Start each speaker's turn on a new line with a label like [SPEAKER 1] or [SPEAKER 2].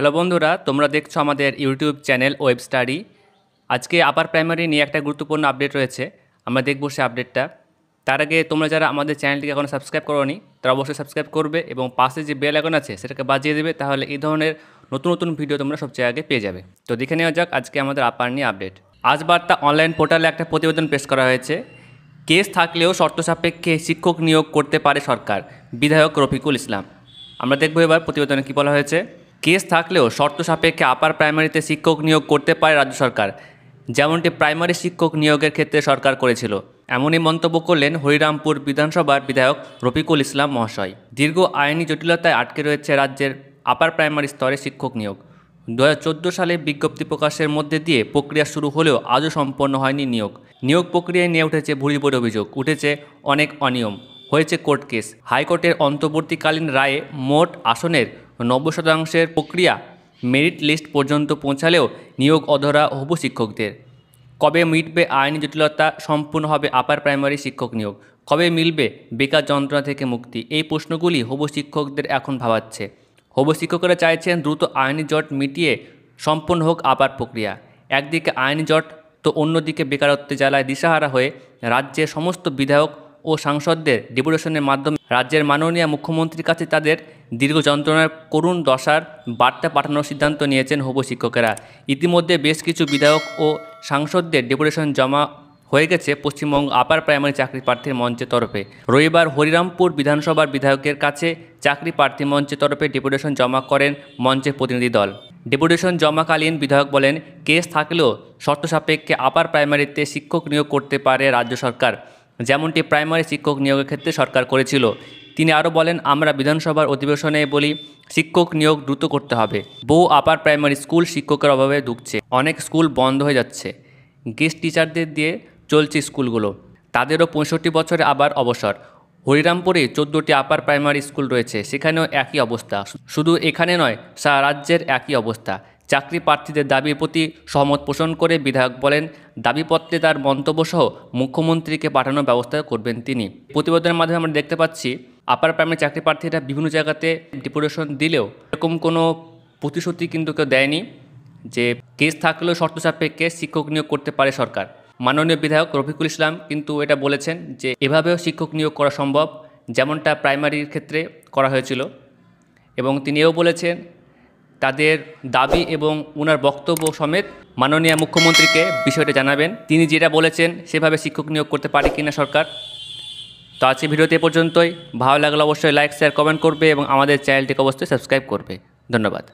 [SPEAKER 1] hello বন্ধুরা তোমরা দেখছো আমাদের ইউটিউব চ্যানেল ওয়েব স্টাডি আজকে আপার প্রাইমারি নিয়ে একটা গুরুত্বপূর্ণ আপডেট রয়েছে আমরা দেখব সে আপডেটটা তার আগে তোমরা যারা আমাদের চ্যানেলটিকে এখনও সাবস্ক্রাইব করোনি তারা অবশ্যই সাবস্ক্রাইব করবে এবং পাশে যে বেল আইকন আছে সেটাকে বাজিয়ে দেবে তাহলে এই ধরনের নতুন নতুন ভিডিও তোমরা সবচেয়ে আগে পেয়ে যাবে তো দেখে নেওয়া যাক আজকে আমাদের আপার নিয়ে আপডেট আজ বার্তা অনলাইন পোর্টালে একটা প্রতিবেদন পেশ করা হয়েছে কেস থাকলেও শর্ত সাপেক্ষে শিক্ষক নিয়োগ করতে পারে সরকার বিধায়ক রফিকুল ইসলাম আমরা দেখব এবার প্রতিবেদনে কী বলা হয়েছে কেস থাকলেও শর্ত সাপেক্ষে আপার প্রাইমারিতে শিক্ষক নিয়োগ করতে পারে রাজ্য সরকার যেমনটি প্রাইমারি শিক্ষক নিয়োগের ক্ষেত্রে সরকার করেছিল এমনই মন্তব্য করলেন হরিরামপুর বিধানসভার বিধায়ক রফিকুল ইসলাম মহাশয় দীর্ঘ আইনি জটিলতায় আটকে রয়েছে রাজ্যের আপার প্রাইমারি স্তরে শিক্ষক নিয়োগ দু সালে বিজ্ঞপ্তি প্রকাশের মধ্যে দিয়ে প্রক্রিয়া শুরু হলেও আজও সম্পন্ন হয়নি নিয়োগ নিয়োগ প্রক্রিয়ায় নিয়ে উঠেছে ভুরিভরি অভিযোগ উঠেছে অনেক অনিয়ম হয়েছে কোর্ট কেস হাইকোর্টের অন্তর্বর্তীকালীন রায়ে মোট আসনের নব্বই শতাংশের প্রক্রিয়া মেরিট লিস্ট পর্যন্ত পৌঁছালেও নিয়োগ অধরা হবু শিক্ষকদের কবে মিটবে আইনি জটিলতা সম্পূর্ণ হবে আপার প্রাইমারি শিক্ষক নিয়োগ কবে মিলবে বেকার যন্ত্রণা থেকে মুক্তি এই প্রশ্নগুলি হবু শিক্ষকদের এখন ভাবাচ্ছে হবু শিক্ষকরা চাইছেন দ্রুত আইনি জট মিটিয়ে সম্পূর্ণ হোক আপার প্রক্রিয়া একদিকে আইনি জট তো অন্যদিকে বেকারত্বে জ্বালায় দিশাহারা হয়ে রাজ্যের সমস্ত বিধায়ক ও সাংসদদের ডিপুটেশনের মাধ্যমে রাজ্যের মাননীয় মুখ্যমন্ত্রীর কাছে তাদের দীর্ঘ যন্ত্রণার করুণ দশার বার্তা পাঠানোর সিদ্ধান্ত নিয়েছেন হবু শিক্ষকেরা ইতিমধ্যে বেশ কিছু বিধায়ক ও সাংসদদের ডিপুটেশন জমা হয়ে গেছে পশ্চিমবঙ্গ আপার প্রাইমারি চাকরি প্রার্থীর মঞ্চের তরফে রবিবার হরিরামপুর বিধানসভার বিধায়কের কাছে চাকরি প্রার্থী মঞ্চের তরফে ডেপুটেশন জমা করেন মঞ্চের প্রতিনিধি দল ডেপুটেশন জমাকালীন বিধায়ক বলেন কেস থাকলেও শর্ত সাপেক্ষে আপার প্রাইমারিতে শিক্ষক নিয়োগ করতে পারে রাজ্য সরকার যেমনটি প্রাইমারি শিক্ষক নিয়োগের ক্ষেত্রে সরকার করেছিল তিনি আরও বলেন আমরা বিধানসভার অধিবেশনে বলি শিক্ষক নিয়োগ দ্রুত করতে হবে বহু আপার প্রাইমারি স্কুল শিক্ষকের অভাবে ঢুকছে অনেক স্কুল বন্ধ হয়ে যাচ্ছে গেস্ট টিচারদের দিয়ে চলছে স্কুলগুলো তাদেরও পঁয়ষট্টি বছরে আবার অবসর হরিরামপুরে চোদ্দোটি আপার প্রাইমারি স্কুল রয়েছে সেখানেও একই অবস্থা শুধু এখানে নয় সারা রাজ্যের একই অবস্থা চাকরি প্রার্থীদের দাবির প্রতি সহমত পোষণ করে বিধায়ক বলেন দাবিপত্রে তার মন্তব্য সহ মুখ্যমন্ত্রীকে পাঠানোর ব্যবস্থা করবেন তিনি প্রতিবেদনের মাধ্যমে আমরা দেখতে পাচ্ছি আপার প্রাইমারি চাকরি প্রার্থীরা বিভিন্ন জায়গাতে ডিপুটেশন দিলেও এরকম কোনো প্রতিশ্রুতি কিন্তু কেউ দেয়নি যে কেস থাকলেও শর্ত সাপেক্ষে শিক্ষক নিয়োগ করতে পারে সরকার মাননীয় বিধায়ক রফিকুল ইসলাম কিন্তু এটা বলেছেন যে এভাবেও শিক্ষক নিয়োগ করা সম্ভব যেমনটা প্রাইমারির ক্ষেত্রে করা হয়েছিল এবং তিনি এও বলেছেন তাদের দাবি এবং ওনার বক্তব্য সমেত মাননীয় মুখ্যমন্ত্রীকে বিষয়টা জানাবেন তিনি যেটা বলেছেন সেভাবে শিক্ষক নিয়োগ করতে পারে কিনা সরকার তো আজকে ভিডিওতে পর্যন্তই ভালো লাগলে অবশ্যই লাইক শেয়ার কমেন্ট করবে এবং আমাদের চ্যানেলটিকে অবশ্যই সাবস্ক্রাইব করবে ধন্যবাদ